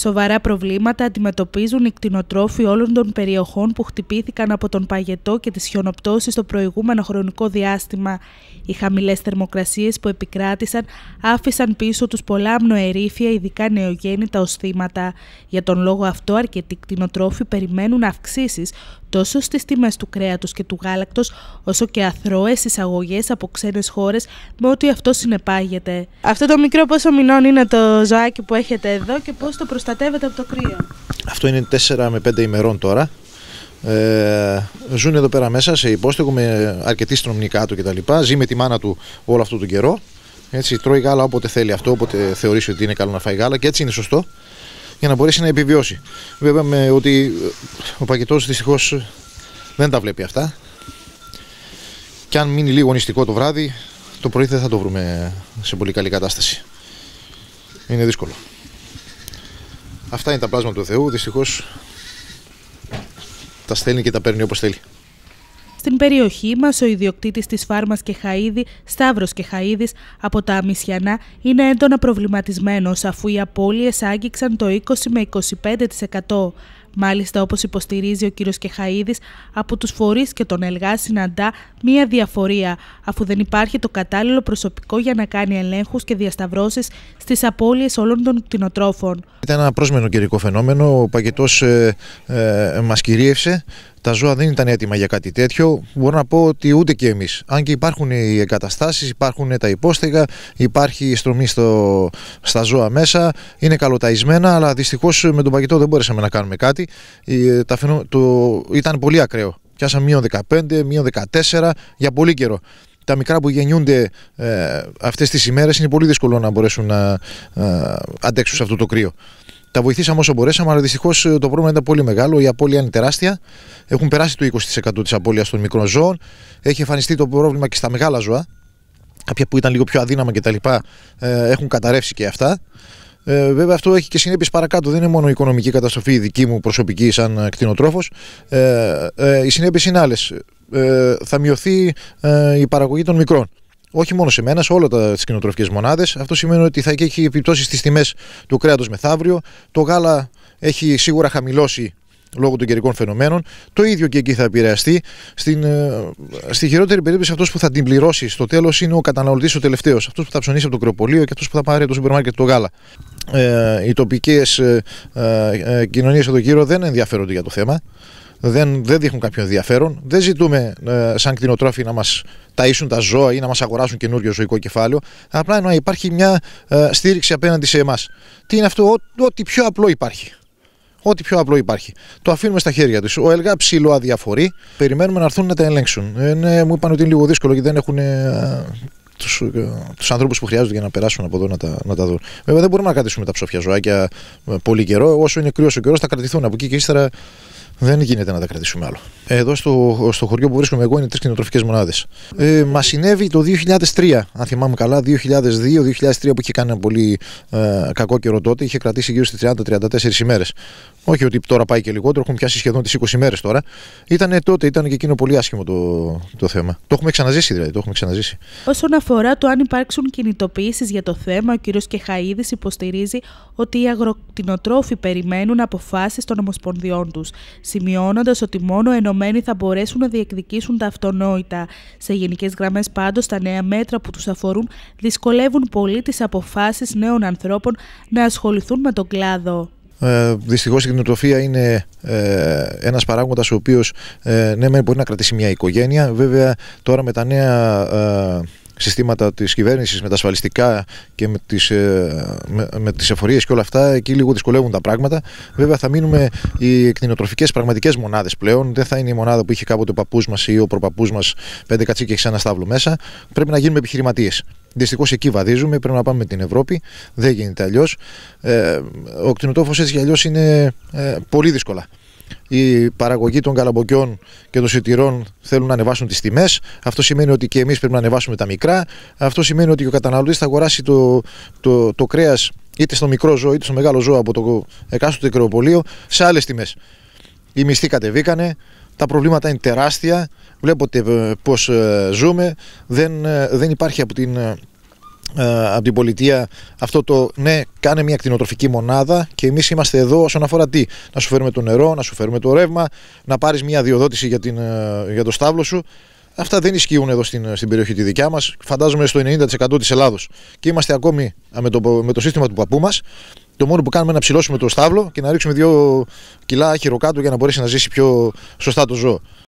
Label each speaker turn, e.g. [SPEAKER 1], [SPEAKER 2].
[SPEAKER 1] Σοβαρά προβλήματα αντιμετωπίζουν οι κτηνοτρόφοι όλων των περιοχών που χτυπήθηκαν από τον παγετό και τις χιονοπτώσεις το προηγούμενο χρονικό διάστημα. Οι χαμηλές θερμοκρασίες που επικράτησαν άφησαν πίσω τους πολλά μνοερήφια, ειδικά νεογέννητα ως θύματα. Για τον λόγο αυτό αρκετοί κτηνοτρόφοι περιμένουν αυξήσεις τόσο στις τιμές του κρέατος και του γάλακτος, όσο και αθρώες εισαγωγές από ξένες χώρες με ό,τι αυτό συνεπάγεται. Αυτό το μικρό πόσο μηνών είναι το ζωάκι που έχετε εδώ και πώς το προστατεύετε προστατεύεται από το κρύο.
[SPEAKER 2] Αυτό είναι 4 με 5 ημερών τώρα. Ε, ζουν εδώ πέρα μέσα σε υπόστεγο με αρκετή στρομνή κάτω κτλ. Ζει με τη μάνα του όλο αυτό τον καιρό. Έτσι, τρώει γάλα όποτε θέλει αυτό, όποτε θεωρήσει ότι είναι καλό να φάει γάλα και έτσι είναι σωστό για να μπορέσει να επιβιώσει. Βέβαια με ότι ο πακετό δυστυχώς δεν τα βλέπει αυτά. Και αν μείνει λίγο νηστικό το βράδυ, το πρωί δεν θα το βρούμε σε πολύ καλή κατάσταση. Είναι δύσκολο. Αυτά είναι τα πλάσματα του Θεού. Δυστυχώς τα στέλνει και τα παίρνει όπως θέλει.
[SPEAKER 1] Στην περιοχή μας, ο ιδιοκτήτης της φάρμας Κεχαίδη, Σταύρος Κεχαίδης, από τα Αμυσιανά, είναι έντονα προβληματισμένος αφού οι απώλειες άγγιξαν το 20 με 25%. Μάλιστα, όπως υποστηρίζει ο κ. Κεχαίδης, από τους φορείς και τον Ελγά συναντά μία διαφορία, αφού δεν υπάρχει το κατάλληλο προσωπικό για να κάνει ελέγχους και διασταυρώσεις στις απώλειες όλων των κτηνοτρόφων.
[SPEAKER 2] Ήταν ένα πρόσμενο καιρικό φαινόμενο. Ο παγετός ε, ε μας κυρίευσε τα ζώα δεν ήταν έτοιμα για κάτι τέτοιο. Μπορώ να πω ότι ούτε και εμείς. Αν και υπάρχουν οι εγκαταστάσεις, υπάρχουν τα υπόστεγα, υπάρχει στρωμή στο, στα ζώα μέσα, είναι καλοταϊσμένα, αλλά δυστυχώς με τον παγιτό δεν μπόρεσαμε να κάνουμε κάτι. Τα το... Ήταν πολύ ακραίο. Πιάσαμε μείον 15, μείον 14 για πολύ καιρό. Τα μικρά που γεννιούνται ε, αυτές τις ημέρες είναι πολύ δύσκολο να μπορέσουν να ε, αντέξουν σε αυτό το κρύο. Τα βοηθήσαμε όσο μπορέσαμε, αλλά δυστυχώς ε, το πρόβλημα ήταν πολύ μεγάλο. Η απώλεια είναι τεράστια. Έχουν περάσει το 20% της απώλειας των μικρών ζώων. Έχει εμφανιστεί το πρόβλημα και στα μεγάλα ζώα. Κάποια που ήταν λίγο πιο αδύναμα κτλ. Ε, έχουν καταρρεύσει και αυτά. Ε, βέβαια, αυτό έχει και συνέπειες παρακάτω. Δεν είναι μόνο η οικονομική καταστροφή, η δική μου προσωπική, σαν κτηνοτρόφος. Ε, ε, οι συνέπειες είναι άλλες. Ε, θα μειωθεί ε, η παραγωγή των μικρών όχι μόνο σε μένα, σε όλε τις κοινοτροφικές μονάδες. Αυτό σημαίνει ότι θα έχει επιπτώσεις στις τιμές του κρέατος μεθαύριο. Το γάλα έχει σίγουρα χαμηλώσει λόγω των καιρικών φαινομένων. Το ίδιο και εκεί θα επηρεαστεί. Στην, ε, στη χειρότερη περίπτωση, αυτός που θα την πληρώσει στο τέλος είναι ο καταναλωτής ο τελευταίος. Αυτός που θα ψωνίσει από το κρεοπολείο και αυτός που θα πάρει από το σούπερ μάρκετ το γάλα. Ε, οι τοπικές ε, ε, ε κοινωνίες εδώ γύρω δεν ενδιαφέρονται για το θέμα δεν, δεν δείχνουν κάποιο ενδιαφέρον. Δεν ζητούμε ε, σαν κτηνοτρόφοι να μας ταΐσουν τα ζώα ή να μας αγοράσουν καινούριο ζωικό κεφάλαιο. Απλά να υπάρχει μια ε, στήριξη απέναντι σε εμάς. Τι είναι αυτό, ό,τι πιο απλό υπάρχει. Ό,τι πιο απλό υπάρχει. Το αφήνουμε στα χέρια τους. Ο Ελγά ψηλό αδιαφορεί. Περιμένουμε να έρθουν να τα ελέγξουν. Ε, ναι, μου είπαν ότι είναι λίγο δύσκολο γιατί δεν έχουν ε, τους, τους ανθρώπους που χρειάζονται για να περάσουν από εδώ να τα, να δουν. Βέβαια δεν μπορούμε να κρατήσουμε τα ψόφια ζωάκια πολύ καιρό. Όσο είναι κρύος ο καιρός θα κρατηθούν από εκεί και ύστερα δεν γίνεται να τα κρατήσουμε άλλο. Εδώ στο, στο χωριό που βρίσκομαι εγώ είναι τρεις κοινοτροφικέ μονάδες. Ε, Μας συνέβη το 2003, αν θυμάμαι καλά, 2002-2003 που είχε κάνει ένα πολύ ε, κακό καιρό τότε. Είχε κρατήσει γύρω στις 30-34 ημέρες. Όχι ότι τώρα πάει και λιγότερο, έχουν πιάσει σχεδόν τις 20 μέρες τώρα. Ήταν τότε, ήταν και εκείνο πολύ άσχημο το, το θέμα. Το έχουμε ξαναζήσει δηλαδή. Το έχουμε ξαναζήσει.
[SPEAKER 1] Όσον αφορά το αν υπάρξουν κινητοποιήσεις για το θέμα, ο κ. Κεχαίδης υποστηρίζει ότι οι αγροκτηνοτρόφοι περιμένουν αποφάσεις των ομοσπονδιών τους, σημειώνοντας ότι μόνο ενωμένοι θα μπορέσουν να διεκδικήσουν τα αυτονόητα. Σε γενικές γραμμές, πάντως, τα νέα μέτρα που τους αφορούν δυσκολεύουν πολύ τις αποφάσεις νέων ανθρώπων να ασχοληθούν με τον κλάδο.
[SPEAKER 2] Ε, Δυστυχώς η κτηνοτροφία είναι ε, ένας παράγοντας ο οποίος ε, ναι, μπορεί να κρατήσει μια οικογένεια. Βέβαια, τώρα με τα νέα συστήματα της κυβέρνησης, με τα ασφαλιστικά και με τις με, με τις εφορίες και όλα αυτά, εκεί λίγο δυσκολεύουν τα πράγματα. Βέβαια, θα μείνουμε οι κτηνοτροφικές πραγματικές μονάδες πλέον. Δεν θα είναι η μονάδα που είχε κάποτε ο παππούς μας ή ο προπαππούς μας πέντε κατσίκε και ένα στάβλο μέσα. Πρέπει να γίνουμε επιχειρηματίες. Δυστυχώς εκεί βαδίζουμε. Πρέπει να πάμε με την Ευρώπη. Δεν γίνεται αλλιώς. Ε, ο κτηνοτόφος έτσι κι αλλιώς είναι ε, πολύ δύσκολα. Η παραγωγή των καλαμποκιών και των σιτηρών θέλουν να ανεβάσουν τις τιμές. Αυτό σημαίνει ότι και εμείς πρέπει να ανεβάσουμε τα μικρά. Αυτό σημαίνει ότι ο καταναλωτής θα αγοράσει το, το, το κρέας είτε στο μικρό ζώο είτε στο μεγάλο ζώο από το εκάστοτε κρεοπολείο σε άλλες τιμές. Οι μισθοί κατεβήκανε, τα προβλήματα είναι τεράστια. Βλέπετε πώς ε, ζούμε. Δεν, ε, δεν υπάρχει από την, ε, από την πολιτεία αυτό το ναι, κάνε μια κτηνοτροφική μονάδα και εμείς είμαστε εδώ όσον αφορά τι. Να σου φέρουμε το νερό, να σου φέρουμε το ρεύμα, να πάρεις μια διοδότηση για, την, για το στάβλο σου. Αυτά δεν ισχύουν εδώ στην, στην περιοχή τη δικιά μας, Φαντάζομαι στο 90% της Ελλάδος Και είμαστε ακόμη με το, με το σύστημα του παππού μας. Το μόνο που κάνουμε είναι να ψηλώσουμε το στάβλο και να ρίξουμε δύο κιλά χειροκάτω για να μπορέσει να ζήσει πιο σωστά το ζώο.